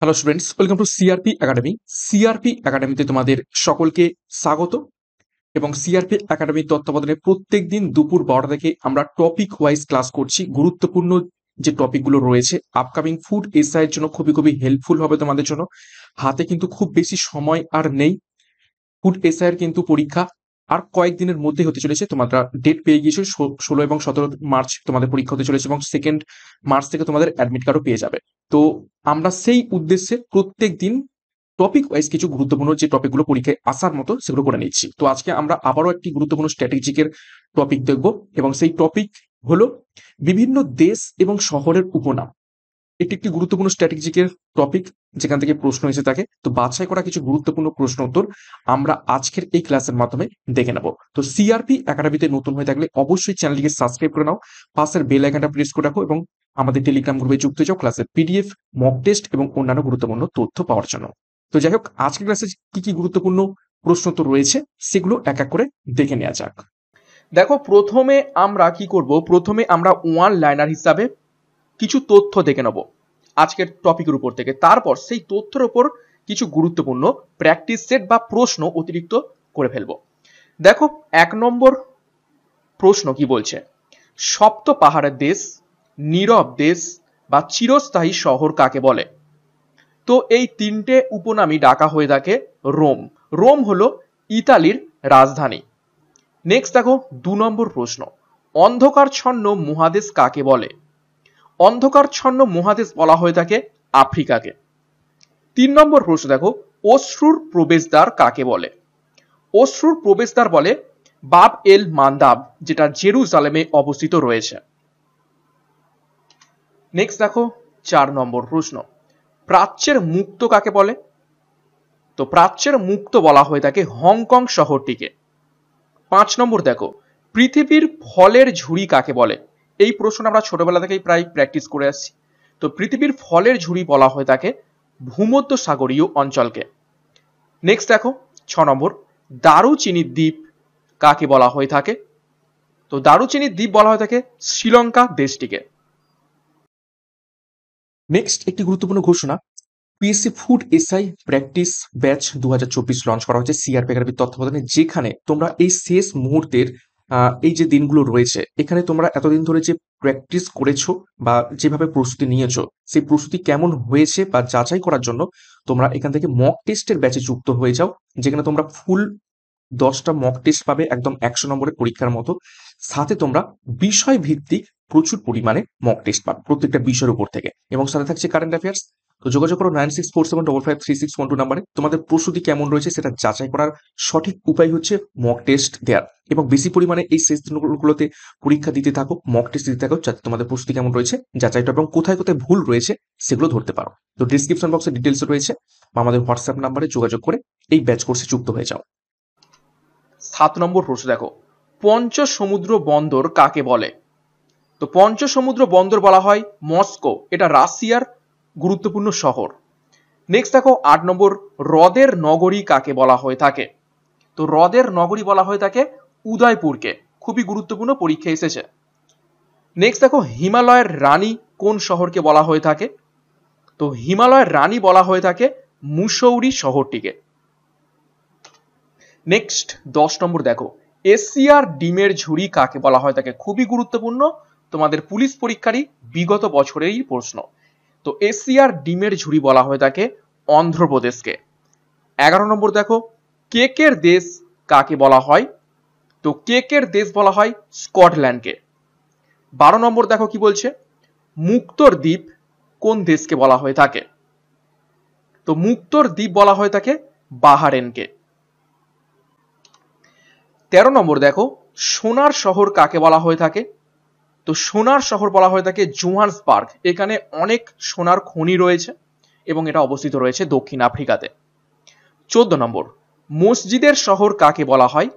hello students welcome to CRP academy CRP একাডেমিতে তোমাদের সকলকে স্বাগত এবং সিআরপি একাডেমির তত্ত্বাবধানে প্রত্যেক দিন দুপুর বারোটা থেকে আমরা টপিক ওয়াইজ ক্লাস করছি গুরুত্বপূর্ণ যে টপিকগুলো রয়েছে আপকামিং ফুড এসআইয়ের জন্য খুবই খুবই হেল্পফুল হবে তোমাদের জন্য হাতে কিন্তু খুব বেশি সময় আর নেই ফুড এসআইয়ের কিন্তু পরীক্ষা আর কয়েকদিনের মধ্যে হতে চলেছে তোমরা ডেট পেয়ে গিয়েছো ষোলো এবং সতেরো মার্চ তোমাদের পরীক্ষা হতে চলেছে এবং সেকেন্ড মার্চ থেকে তোমাদের অ্যাডমিট কার্ডও পেয়ে যাবে তো আমরা সেই উদ্দেশ্যে প্রত্যেক দিন টপিক ওয়াইজ কিছু গুরুত্বপূর্ণ যে টপিকগুলো পরীক্ষায় আসার মতো সেগুলো করে নিচ্ছি তো আজকে আমরা আবারও একটি গুরুত্বপূর্ণ স্ট্র্যাটেজিকের টপিক দেখব এবং সেই টপিক হলো বিভিন্ন দেশ এবং শহরের উপনাম এটি একটি গুরুত্বপূর্ণ স্ট্র্যাটেজিকের টপিক যেখান থেকে প্রশ্ন এসে থাকে তো বাছাই করা কিছু গুরুত্বপূর্ণ প্রশ্ন উত্তর আমরা আজকের এই ক্লাসের মাধ্যমে দেখে নেব তো সিআরপি একাডেমিতে নতুন হয়ে থাকলে অবশ্যই চ্যানেলটিকে সাবস্ক্রাইব করে নাও পাশের বেল আইকনটা প্রেস করে রাখো এবং আমাদের টেলিগ্রাম গ্রুপে যুক্ত হয়ে যাও ক্লাসের পিডিএফ মক টেস্ট এবং অন্যান্য গুরুত্বপূর্ণ তথ্য পাওয়ার জন্য তো যাই হোক আজকের ক্লাসে কি কি গুরুত্বপূর্ণ প্রশ্ন উত্তর রয়েছে সেগুলো এক এক করে দেখে নেওয়া যাক দেখো প্রথমে আমরা কি করব প্রথমে আমরা ওয়ান লাইনার হিসাবে কিছু তথ্য দেখে নেব আজকের টপিকের উপর থেকে তারপর সেই তথ্যের উপর কিছু গুরুত্বপূর্ণ প্র্যাকটিস সেট বা প্রশ্ন অতিরিক্ত করে ফেলব দেখো এক নম্বর প্রশ্ন কি বলছে সপ্ত পাহাড়ের দেশ নীরব দেশ বা চিরস্থায়ী শহর কাকে বলে তো এই তিনটে উপনামই ডাকা হয়ে থাকে রোম রোম হলো ইতালির রাজধানী নেক্সট দেখো দু নম্বর প্রশ্ন অন্ধকারচ্ছন্ন মহাদেশ কাকে বলে অন্ধকারচ্ছন্ন মহাদেশ বলা হয়ে থাকে আফ্রিকাকে তিন নম্বর প্রশ্ন দেখো অশ্রুর প্রবেশদ্বার কাকে বলে অশ্রুর প্রবেশদ্বার বলে বাব এল মান্দাব যেটা জেরুজালেমে অবস্থিত রয়েছে নেক্সট দেখো চার নম্বর প্রশ্ন প্রাচ্যের মুক্ত কাকে বলে তো প্রাচ্যের মুক্ত বলা হয়ে থাকে হংকং শহরটিকে পাঁচ নম্বর দেখো পৃথিবীর ফলের ঝুড়ি কাকে বলে এই প্রশ্ন আমরা ছোটবেলা থেকেই প্রায় প্র্যাকটিস করে আসছি তো পৃথিবীর ফলের ঝুড়ি বলা হয়ে থাকে ভূমধ্য সাগরীয় অঞ্চলকে নেক্সট দেখো ছ নম্বর দারুচিনির দ্বীপ কাকে বলা হয়ে থাকে তো দারুচিনির দ্বীপ বলা হয়ে থাকে শ্রীলঙ্কা দেশটিকে নেক্সট একটি গুরুত্বপূর্ণ ঘোষণা PSC food SI practice batch দু লঞ্চ করা হয়েছে সিআরপি একাডেমির তত্ত্বাবধানে যেখানে তোমরা এই শেষ মুহূর্তের এই যে দিনগুলো রয়েছে এখানে তোমরা এতদিন ধরে যে প্র্যাকটিস করেছো বা যেভাবে প্রস্তুতি নিয়েছো সেই প্রস্তুতি কেমন হয়েছে বা যাচাই করার জন্য তোমরা এখান থেকে মক টেস্টের ব্যাচে যুক্ত হয়ে যাও যেখানে তোমরা ফুল দশটা মক টেস্ট পাবে একদম একশো নম্বরের পরীক্ষার মতো সাথে তোমরা বিষয় ভিত্তিক প্রচুর পরিমাণে মক টেস্ট পাবে প্রত্যেকটা বিষয়ের উপর থেকে এবং সাথে থাকছে কারেন্ট অ্যাফেয়ার্স তো যোগাযোগ করো nine six four seven double five three six one two নাম্বারে তোমাদের প্রস্তুতি কেমন রয়েছে সেটা যাচাই করার সঠিক উপায় হচ্ছে মক টেস্ট দেওয়ার এবং বেশি পরিমাণে এই শেষ দিনগুলোতে পরীক্ষা দিতে থাকো মক টেস্ট দিতে থাকো যাতে তোমাদের প্রস্তুতি কেমন রয়েছে যাচাইটা এবং কোথায় কোথায় ভুল রয়েছে সেগুলো ধরতে পারো তো ডিসক্রিপশন বক্সে ডিটেলস রয়েছে বা আমাদের হোয়াটসঅ্যাপ নাম্বারে যোগাযোগ করে এই ব্যাচ কোর্সে যুক্ত হয়ে যাও সাত নম্বর প্রশ্ন দেখো পঞ্চ সমুদ্র বন্দর কাকে বলে তো পঞ্চ সমুদ্র বন্দর বলা হয় মস্কো এটা রাশিয়ার গুরুত্বপূর্ণ শহর নেক্সট দেখো আট নম্বর হ্রদের নগরী কাকে বলা হয়ে থাকে তো হ্রদের নগরী বলা হয়ে থাকে উদয়পুরকে খুবই গুরুত্বপূর্ণ পরীক্ষা এসেছে নেক্সট দেখো হিমালয়ের রানী কোন শহরকে বলা হয়ে থাকে তো হিমালয়ের রানী বলা হয়ে থাকে মুসৌরি শহরটিকে নেক্সট দশ নম্বর দেখো এসিআর ডিমের ঝুড়ি কাকে বলা হয়ে থাকে খুবই গুরুত্বপূর্ণ তোমাদের পুলিশ পরীক্ষারই বিগত বছরেরই প্রশ্ন তো এশিয়ার ডিমের ঝুড়ি বলা হয়ে থাকে অন্ধ্রপ্রদেশকে এগারো নম্বর দেখো কেকের দেশ কাকে বলা হয় তো কেকের দেশ বলা হয় স্কটল্যান্ডকে বারো নম্বর দেখো কি বলছে মুক্তর দ্বীপ কোন দেশকে বলা হয়ে থাকে তো মুক্তর দ্বীপ বলা হয়ে থাকে বাহারেনকে তেরো নম্বর দেখো সোনার শহর কাকে বলা হয়ে থাকে তো সোনার শহর বলা হয়ে থাকে জোহান্সবার্গ এখানে অনেক সোনার খনি রয়েছে এবং এটা অবস্থিত রয়েছে দক্ষিণ আফ্রিকাতে চোদ্দ নম্বর মসজিদের শহর কাকে বলা হয়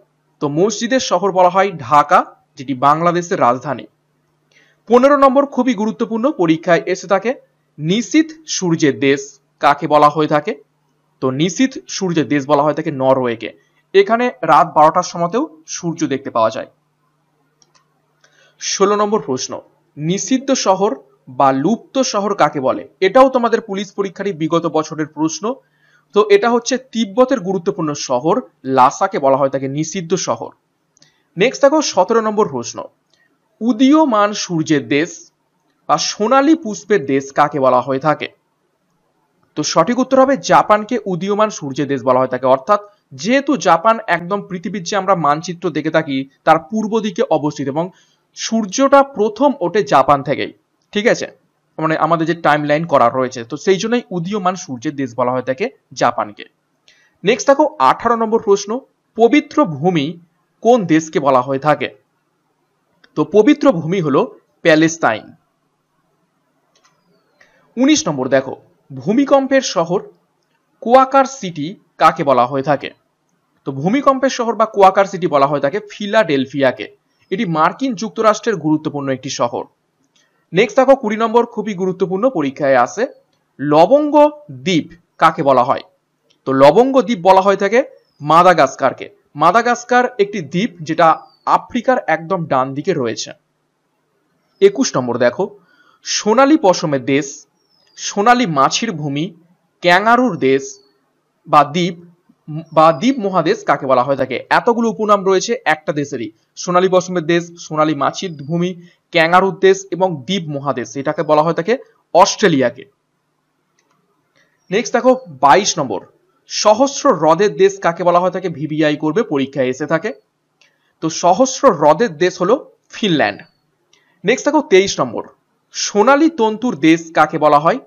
তো মসজিদের শহর বলা হয় ঢাকা যেটি বাংলাদেশের রাজধানী পনেরো নম্বর খুবই গুরুত্বপূর্ণ পরীক্ষায় এসে থাকে নিশীত সূর্যের দেশ কাকে বলা হয়ে থাকে তো নিশীত সূর্যের দেশ বলা হয়ে থাকে নরওয়েকে এখানে রাত বারোটার সময়তেও সূর্য দেখতে পাওয়া যায় ষোলো নম্বর প্রশ্ন নিষিদ্ধ শহর বা লুপ্ত শহর কাকে বলে এটাও তোমাদের পুলিশ পরীক্ষারই বিগত বছরের প্রশ্ন তো এটা হচ্ছে তিব্বতের গুরুত্বপূর্ণ শহর লাসাকে বলা হয় তাকে নিষিদ্ধ শহর নেক্সট দেখো সতেরো নম্বর প্রশ্ন উদীয়মান সূর্যের দেশ বা সোনালী পুষ্পের দেশ কাকে বলা হয়ে থাকে তো সঠিক উত্তর হবে জাপানকে উদীয়মান সূর্যের দেশ বলা হয় থাকে অর্থাৎ যেহেতু জাপান একদম পৃথিবীর যে আমরা মানচিত্র দেখে থাকি তার পূর্ব দিকে অবস্থিত এবং সূর্যটা প্রথম ওঠে জাপান থেকেই ঠিক আছে মানে আমাদের যে টাইম লাইন করা রয়েছে তো সেই জন্যই উদীয়মান সূর্যের দেশ বলা হয়ে থাকে জাপানকে নেক্সট দেখো আঠারো নম্বর প্রশ্ন পবিত্র ভূমি কোন দেশকে বলা হয়ে থাকে তো পবিত্র ভূমি হল প্যালেস্তাইন উনিশ নম্বর দেখো ভূমিকম্পের শহর কোয়াকার সিটি কাকে বলা হয়ে থাকে তো ভূমিকম্পের শহর বা কোয়াকার সিটি বলা হয়ে থাকে ফিলাডেলফিয়াকে এটি মার্কিন যুক্তরাষ্ট্রের গুরুত্বপূর্ণ একটি শহর নেক্সট দেখো কুড়ি নম্বর খুবই গুরুত্বপূর্ণ পরীক্ষায় আসে লবঙ্গ দ্বীপ কাকে বলা হয় তো লবঙ্গ দ্বীপ বলা হয়ে থাকে মাদাগাস্কারকে মাদাগাস্কার একটি দ্বীপ যেটা আফ্রিকার একদম ডান দিকে রয়েছে একুশ নম্বর দেখো সোনালি পশমের দেশ সোনালি মাছির ভূমি ক্যাঙারুর দেশ বা দ্বীপ বা দ্বীপ মহাদেশ কাকে বলা হয়ে থাকে এতগুলো উপনাম রয়েছে একটা দেশেরই সোনালী বসমের দেশ সোনালী মাছির ভূমি ক্যাঙ্গারুর দেশ এবং দ্বীপ মহাদেশ এটাকে বলা হয়ে থাকে অস্ট্রেলিয়াকে নেক্সট দেখো বাইশ নম্বর সহস্র হ্রদের দেশ কাকে বলা হয়ে থাকে ভিবিআই করবে পরীক্ষায় এসে থাকে তো সহস্র হ্রদের দেশ হলো ফিনল্যান্ড নেক্সট দেখো তেইশ নম্বর সোনালী তন্তুর দেশ কাকে বলা হয়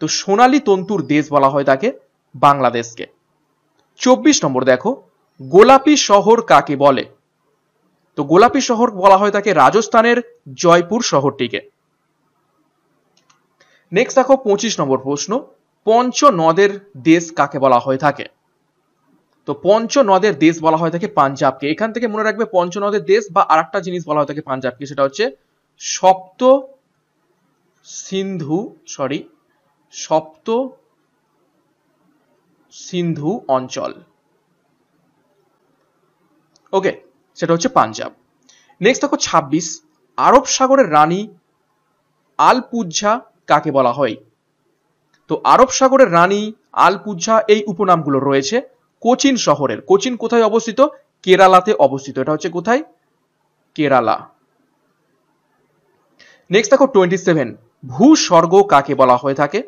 তো সোনালী তন্তুর দেশ বলা হয় তাকে বাংলাদেশকে চব্বিশ নম্বর দেখো গোলাপি শহর কাকে বলে তো গোলাপি শহর বলা হয় তাকে রাজস্থানের জয়পুর শহরটিকে নেক্সট দেখো পঁচিশ নম্বর প্রশ্ন পঞ্চ নদের দেশ কাকে বলা হয়ে থাকে তো পঞ্চ নদের দেশ বলা হয় থাকে পাঞ্জাবকে এখান থেকে মনে রাখবে পঞ্চ নদের দেশ বা আর একটা জিনিস বলা হয় থাকে পাঞ্জাবকে সেটা হচ্ছে সপ্ত সিন্ধু সরি সপ্ত সিন্ধু অঞ্চল ওকে সেটা হচ্ছে পাঞ্জাব নেক্সট দেখো ছাব্বিশ আরব সাগরের রানী আলপুজ্জা কাকে বলা হয় তো আরব সাগরের রানী আলপুজ্জা এই উপনামগুলো রয়েছে কোচিন শহরের কোচিন কোথায় অবস্থিত কেরালাতে অবস্থিত এটা হচ্ছে কোথায় কেরালা নেক্সট দেখো টোয়েন্টি সেভেন ভূস্বর্গ কাকে বলা হয়ে থাকে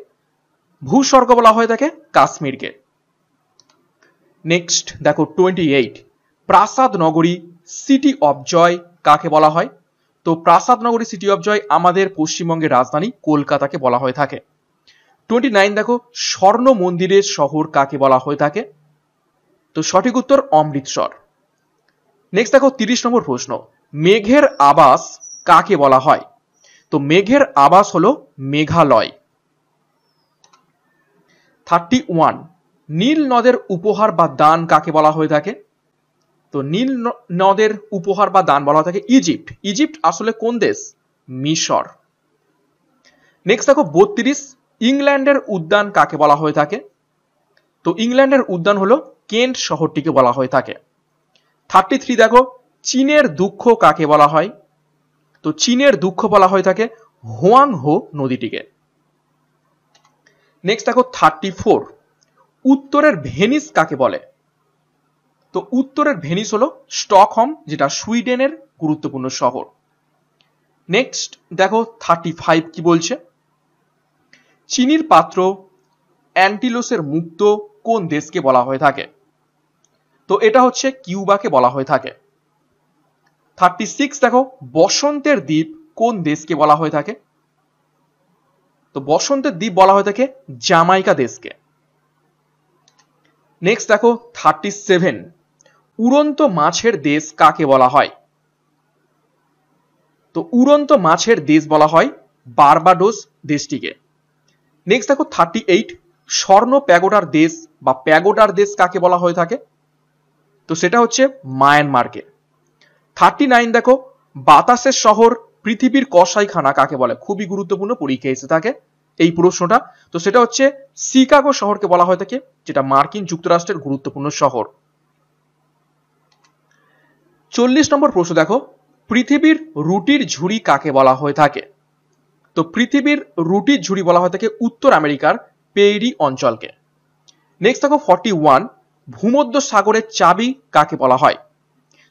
ভূস্বর্গ বলা হয়ে থাকে কাশ্মীরকে নেক্সট দেখো টোয়েন্টি এইট প্রাসাদ নগরী সিটি অফ জয় কাকে বলা হয় তো প্রাসাদ নগরী সিটি অফ জয় আমাদের পশ্চিমবঙ্গের রাজধানী কলকাতাকে বলা হয়ে থাকে টোয়েন্টি নাইন দেখো স্বর্ণ মন্দিরের শহর কাকে বলা হয়ে থাকে তো সঠিক উত্তর অমৃতসর নেক্সট দেখো তিরিশ নম্বর প্রশ্ন মেঘের আবাস কাকে বলা হয় তো মেঘের আবাস হলো মেঘালয় থার্টি ওয়ান নীল নদের উপহার বা দান কাকে বলা হয়ে থাকে তো নীল নদের উপহার বা দান বলা হয়ে থাকে ইজিপ্ট ইজিপ্ট আসলে কোন দেশ মিশর নেক্সট দেখো বত্রিশ ইংল্যান্ডের উদ্যান কাকে বলা হয়ে থাকে তো ইংল্যান্ডের উদ্যান হলো কেন্ট শহরটিকে বলা হয়ে থাকে থার্টি থ্রি দেখো চীনের দুঃখ কাকে বলা হয় তো চীনের দুঃখ বলা হয়ে থাকে হোয়াং হো নদীটিকে নেক্সট দেখো থার্টি ফোর উত্তরের ভেনিস কাকে বলে তো উত্তরের ভেনিস হলো স্টকহোম যেটা সুইডেনের গুরুত্বপূর্ণ শহর নেক্সট দেখো থার্টি ফাইভ কি বলছে চিনির পাত্র অ্যান্টিলোসের মুক্ত কোন দেশকে বলা হয়ে থাকে তো এটা হচ্ছে কিউবাকে বলা হয়ে থাকে থার্টি সিক্স দেখো বসন্তের দ্বীপ কোন দেশকে বলা হয়ে থাকে তো বসন্তের দ্বীপ বলা হয়ে থাকে জামাইকা দেশকে নেক্সট দেখো থার্টি সেভেন উড়ন্ত মাছের দেশ কাকে বলা হয় তো উড়ন্ত মাছের দেশ বলা হয় বারবাডোস দেশটিকে নেক্সট দেখো থার্টি এইট স্বর্ণ প্যাগোডার দেশ বা প্যাগোডার দেশ কাকে বলা হয়ে থাকে তো সেটা হচ্ছে মায়ানমারকে থার্টি নাইন দেখো বাতাসের শহর পৃথিবীর কসাইখানা কাকে বলে খুবই গুরুত্বপূর্ণ পরীক্ষা এসে থাকে এই প্রশ্নটা তো সেটা হচ্ছে শিকাগো শহরকে বলা হয় থাকে যেটা মার্কিন যুক্তরাষ্ট্রের গুরুত্বপূর্ণ শহর চল্লিশ নম্বর প্রশ্ন দেখো পৃথিবীর রুটির ঝুড়ি কাকে বলা হয়ে থাকে তো পৃথিবীর রুটির ঝুড়ি বলা হয়ে থাকে উত্তর আমেরিকার পেরি অঞ্চলকে নেক্সট দেখো ফর্টি ওয়ান ভূমধ্য সাগরের চাবি কাকে বলা হয়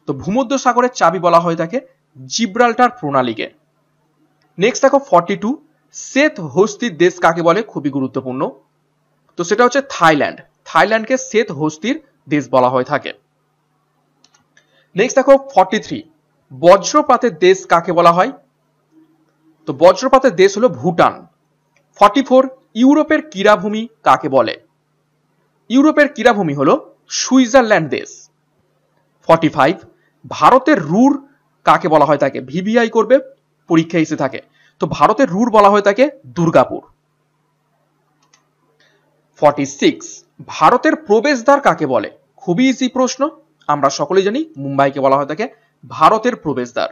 তো ভূমধ্য সাগরের চাবি বলা হয়ে থাকে জিব্রাল্টার প্রণালীকে নেক্সট দেখো ফর্টি টু সেথ হস্তির দেশ কাকে বলে খুবই গুরুত্বপূর্ণ তো সেটা হচ্ছে থাইল্যান্ড থাইল্যান্ডকে সেথ হস্তির দেশ বলা হয়ে থাকে নেক্সট দেখো ফর্টি থ্রি বজ্রপাতের দেশ কাকে বলা হয় তো বজ্রপাতের দেশ হলো ভুটান ফর্টি ফোর ইউরোপের ক্রীড়াভূমি কাকে বলে ইউরোপের ক্রীড়াভূমি হলো সুইজারল্যান্ড দেশ ফর্টি ফাইভ ভারতের রুর কাকে বলা হয় তাকে ভিভিআই করবে পরীক্ষা এসে থাকে তো ভারতের রুট বলা হয়ে থাকে দুর্গাপুর ফর্টি সিক্স ভারতের প্রবেশদ্বার কাকে বলে খুবই ইজি প্রশ্ন আমরা সকলে জানি মুম্বাইকে বলা হয়ে থাকে ভারতের প্রবেশদ্বার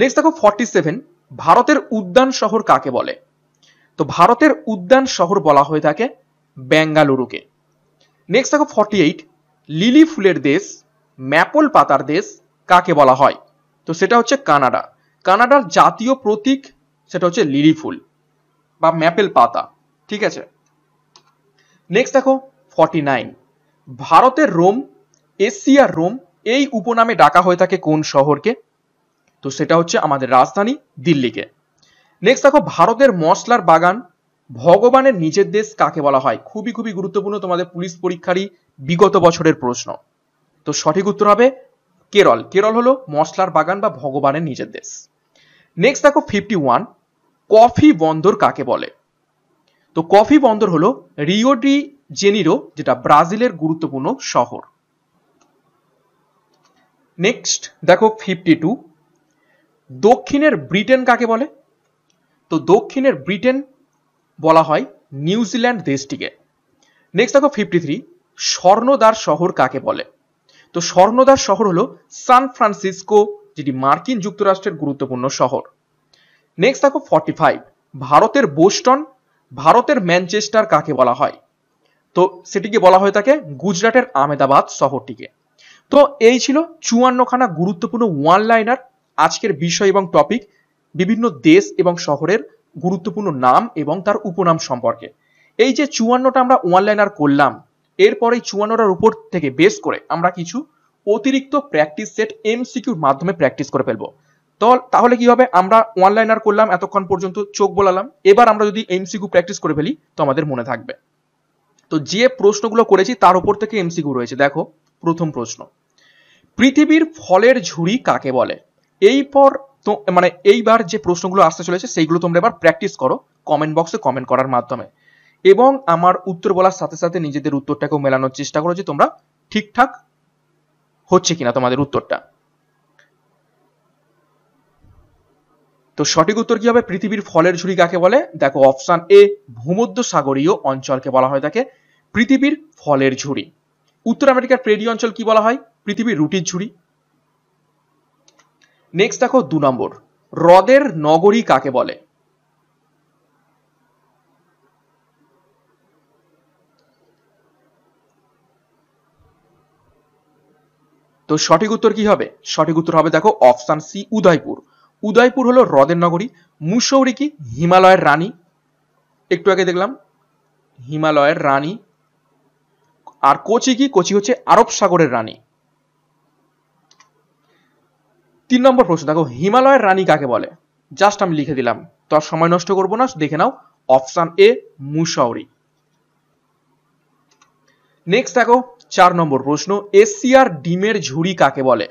নেক্সট দেখো ফর্টি সেভেন ভারতের উদ্যান শহর কাকে বলে তো ভারতের উদ্যান শহর বলা হয়ে থাকে বেঙ্গালুরুকে নেক্সট দেখো ফর্টি এইট লিলি ফুলের দেশ ম্যাপল পাতার দেশ কাকে বলা হয় তো সেটা হচ্ছে কানাডা কানাডার জাতীয় প্রতীক সেটা হচ্ছে লিলি ফুল বা ম্যাপেল পাতা ঠিক আছে নেক্সট দেখো ফর্টি নাইন ভারতের রোম এশিয়ার রোম এই উপনামে ডাকা হয়ে থাকে কোন শহরকে তো সেটা হচ্ছে আমাদের রাজধানী দিল্লিকে নেক্সট দেখো ভারতের মশলার বাগান ভগবানের নিজের দেশ কাকে বলা হয় খুবই খুবই গুরুত্বপূর্ণ তোমাদের পুলিশ পরীক্ষারই বিগত বছরের প্রশ্ন তো সঠিক উত্তর হবে কেরল কেরল হলো মশলার বাগান বা ভগবানের নিজের দেশ নেক্সট দেখো ফিফটি ওয়ান কফি বন্দর কাকে বলে তো কফি বন্দর হলো রিও ডি জেনিরো যেটা ব্রাজিলের গুরুত্বপূর্ণ শহর নেক্সট দেখো ফিফটি টু দক্ষিণের ব্রিটেন কাকে বলে তো দক্ষিণের ব্রিটেন বলা হয় নিউজিল্যান্ড দেশটিকে নেক্সট দেখো ফিফটি থ্রি স্বর্ণদার শহর কাকে বলে তো স্বর্ণদার শহর হলো সান ফ্রান্সিসকো যেটি মার্কিন যুক্তরাষ্ট্রের গুরুত্বপূর্ণ শহর নেক্সট দেখো ফর্টি ফাইভ ভারতের বোস্টন ভারতের ম্যানচেস্টার কাকে বলা হয় তো সেটিকে বলা হয়ে থাকে গুজরাটের আমেদাবাদ শহরটিকে তো এই ছিল চুয়ান্নখানা গুরুত্বপূর্ণ ওয়ান লাইনার আজকের বিষয় এবং টপিক বিভিন্ন দেশ এবং শহরের গুরুত্বপূর্ণ নাম এবং তার উপনাম সম্পর্কে এই যে চুয়ান্নটা আমরা ওয়ান লাইনার করলাম এরপরে এই চুয়ান্নটার উপর থেকে বেশ করে আমরা কিছু অতিরিক্ত প্র্যাকটিস সেট এমসিকিউর মাধ্যমে প্র্যাকটিস করে ফেলবো তাহলে কি হবে আমরা ওয়ান লাইনার করলাম এতক্ষণ পর্যন্ত চোখ বোলালাম এবার আমরা যদি এমসিকিউ প্র্যাকটিস করে ফেলি তো আমাদের মনে থাকবে তো যে প্রশ্নগুলো করেছি তার উপর থেকে এমসিকিউ রয়েছে দেখো প্রথম প্রশ্ন পৃথিবীর ফলের ঝুড়ি কাকে বলে এই পর তো মানে এইবার যে প্রশ্নগুলো আসতে চলেছে সেইগুলো তোমরা এবার প্র্যাকটিস করো কমেন্ট বক্সে কমেন্ট করার মাধ্যমে এবং আমার উত্তর বলার সাথে সাথে নিজেদের উত্তরটাকেও মেলানোর চেষ্টা করো যে তোমরা ঠিকঠাক হচ্ছে কিনা তোমাদের উত্তরটা তো সঠিক উত্তর কি হবে পৃথিবীর ফলের ঝুড়ি কাকে বলে দেখো অপশান এ ভূমধ্য সাগরীয় অঞ্চলকে বলা হয় তাকে পৃথিবীর ফলের ঝুড়ি উত্তর আমেরিকার প্রেডি অঞ্চল কি বলা হয় পৃথিবীর রুটির ঝুড়ি নেক্সট দেখো দু নম্বর হ্রদের নগরী কাকে বলে তো সঠিক উত্তর কি হবে সঠিক উত্তর হবে দেখো অপশান সি উদয়পুর উদয়পুর হলো হ্রদের নগরী মুসৌরি কি হিমালয়ের রানী একটু আগে দেখলাম হিমালয়ের রানী আর কোচি কি কোচি হচ্ছে আরব সাগরের রানী তিন নম্বর প্রশ্ন দেখো হিমালয়ের রানী কাকে বলে জাস্ট আমি লিখে দিলাম তো আর সময় নষ্ট করবো না দেখে নাও অপশান এ মুসৌরি নেক্সট দেখো চার নম্বর প্রশ্ন এসিয়ার ডিমের ঝুড়ি কাকে বলে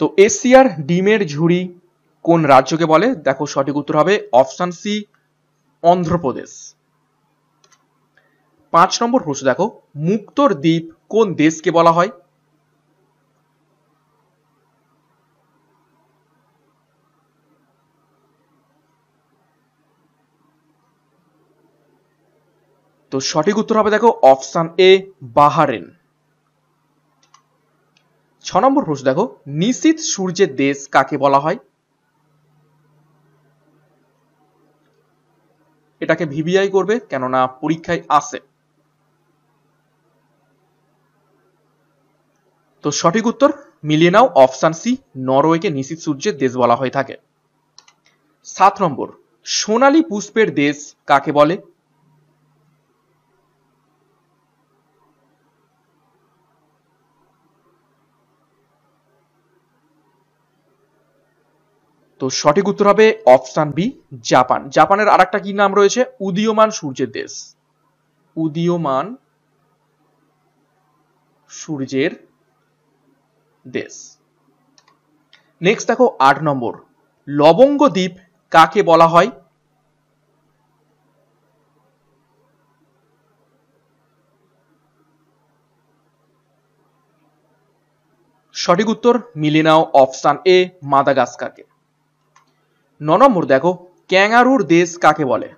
তো এশিয়ার ডিমের ঝুড়ি কোন রাজ্যকে বলে দেখো সঠিক উত্তর হবে অপশান সি অন্ধ্রপ্রদেশ পাঁচ নম্বর প্রশ্ন দেখো মুক্তর দ্বীপ কোন দেশকে বলা হয় তো সঠিক উত্তর হবে দেখো অপশান এ বাহারেন ছ নম্বর প্রশ্ন দেখো নিশীত সূর্যের দেশ কাকে বলা হয় এটাকে ভিবিআই করবে কেননা পরীক্ষায় আসে তো সঠিক উত্তর মিলিয়ে নাও অপশান সি নরওয়েকে নিশীত সূর্যের দেশ বলা হয়ে থাকে সাত নম্বর সোনালী পুষ্পের দেশ কাকে বলে তো সঠিক উত্তর হবে অপশান বি জাপান জাপানের আর কি নাম রয়েছে উদীয়মান সূর্যের দেশ উদীয়মান সূর্যের দেশ নেক্সট দেখো আট নম্বর লবঙ্গ দ্বীপ কাকে বলা হয় সঠিক উত্তর মিলে নাও অপশান এ মাদাগাস্কারকে ন নম্বর দেখো ক্যাঙ্গারুর দেশ কাকে বলে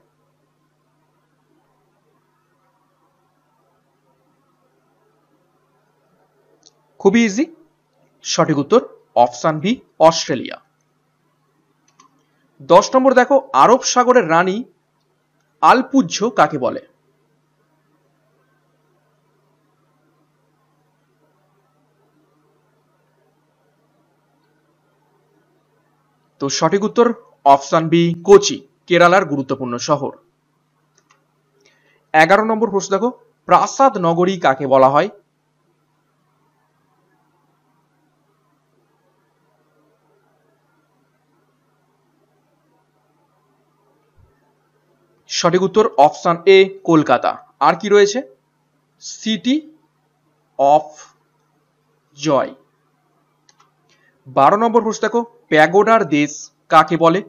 খুবই ইজি সঠিক উত্তর অপশান বি অস্ট্রেলিয়া দশ নম্বর দেখো আরব সাগরের রানী আলপুজ্জ কাকে বলে তো সঠিক উত্তর অপশন বি কোচি কেরালার গুরুত্বপূর্ণ শহর এগারো নম্বর প্রশ্ন দেখো প্রাসাদ নগরী কাকে বলা হয় সঠিক উত্তর অপশান এ কলকাতা আর কি রয়েছে সিটি অফ জয় বারো নম্বর প্রশ্ন দেখো প্যাগোডার দেশ কাকে বলে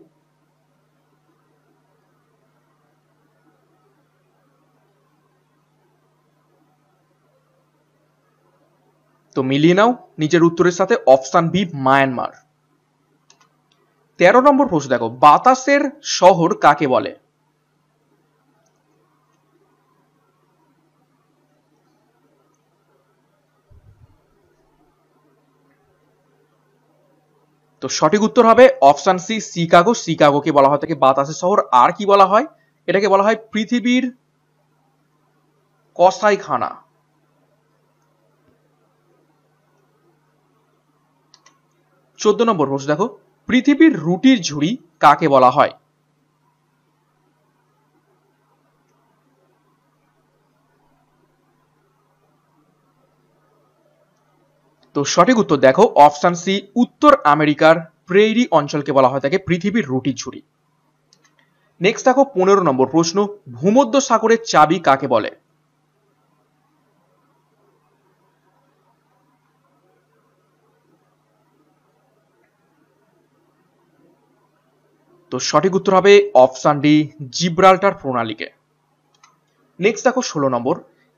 তো মিলিয়ে নাও নিজের উত্তরের সাথে অপশান বি মায়ানমার তেরো নম্বর প্রশ্ন দেখো বাতাসের শহর কাকে বলে তো সঠিক উত্তর হবে অপশান সি শিকাগো শিকাগোকে বলা হয় বাতাসের শহর আর কি বলা হয় এটাকে বলা হয় পৃথিবীর কসাইখানা চোদ্দ নম্বর প্রশ্ন দেখো পৃথিবীর রুটির ঝুড়ি কাকে বলা হয় তো সঠিক উত্তর দেখো অপশান সি উত্তর আমেরিকার প্রেইরি অঞ্চলকে বলা হয় থাকে পৃথিবীর রুটি ছুরি নেক্সট দেখো পনেরো নম্বর প্রশ্ন ভূমধ্য সাগরের চাবি কাকে বলে তো সঠিক উত্তর হবে অপশান ডি জিব্রাল্টার প্রণালীকে নেক্সট দেখো ষোলো নম্বর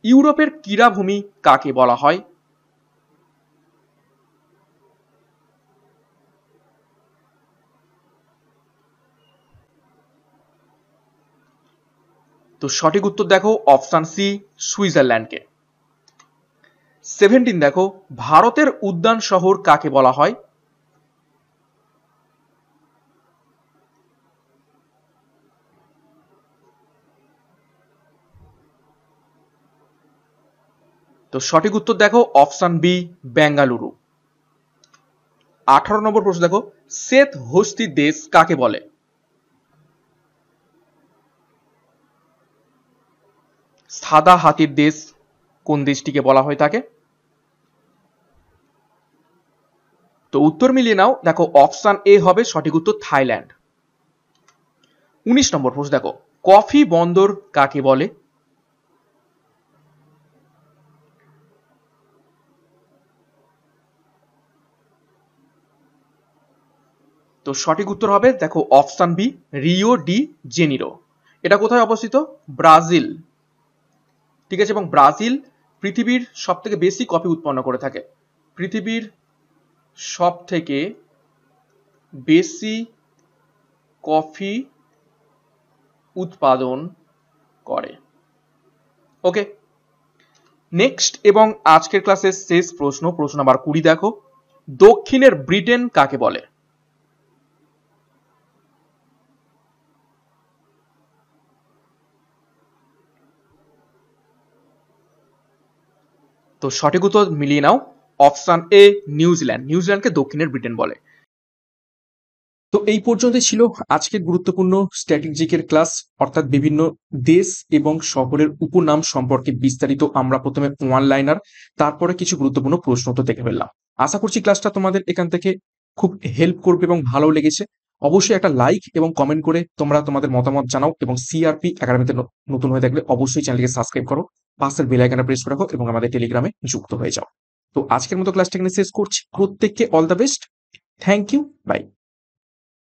ইউরোপের ক্রীড়াভূমি কাকে বলা হয় তো সঠিক উত্তর দেখো অপশান সি সুইজারল্যান্ডকে সেভেন্টিন দেখো ভারতের উদ্যান শহর কাকে বলা হয় তো সঠিক উত্তর দেখো অপশান বি বেঙ্গালুরু আঠারো নম্বর প্রশ্ন দেখো শ্বেত হস্তি দেশ কাকে বলে সাদা হাতির দেশ কোন দেশটিকে বলা হয়ে থাকে তো উত্তর মিলিয়ে নাও দেখো অপশান এ হবে সঠিক উত্তর থাইল্যান্ড উনিশ নম্বর প্রশ্ন দেখো কফি বন্দর কাকে বলে তো সঠিক উত্তর হবে দেখো option B Rio de Janeiro এটা কোথায় অবস্থিত ব্রাজিল ঠিক আছে এবং ব্রাজিল পৃথিবীর সব থেকে বেশি কফি উৎপন্ন করে থাকে পৃথিবীর সব থেকে বেশি কফি উৎপাদন করে ওকে নেক্সট এবং আজকের ক্লাসের শেষ প্রশ্ন প্রশ্ন আবার কুড়ি দেখো দক্ষিণের ব্রিটেন কাকে বলে তো সঠিক উত্তর মিলিয়ে নাও অপশন এ নিউজিল্যান্ড নিউজিল্যান্ডকে দক্ষিণের ব্রিটেন বলে তো এই পর্যন্তই ছিল আজকের গুরুত্বপূর্ণ স্ট্র্যাটেজিকের ক্লাস অর্থাৎ বিভিন্ন দেশ এবং শহরের উপনাম সম্পর্কে বিস্তারিত আমরা প্রথমে ওয়ান লাইনার তারপরে কিছু গুরুত্বপূর্ণ প্রশ্ন তো দেখে ফেললাম আশা করছি ক্লাসটা তোমাদের এখান থেকে খুব হেল্প করবে এবং ভালো লেগেছে অবশ্যই একটা লাইক এবং কমেন্ট করে তোমরা তোমাদের মতামত জানাও এবং সিআরপি একাডেমিতে নতুন হয়ে থাকলে অবশ্যই চ্যানেলকে সাবস্ক্রাইব করো পাশের বেল আইকনটা প্রেস করে রাখো এবং আমাদের টেলিগ্রামে যুক্ত হয়ে যাও তো আজকের মতো ক্লাসটা এখানে শেষ করছি প্রত্যেককে all the best thank you by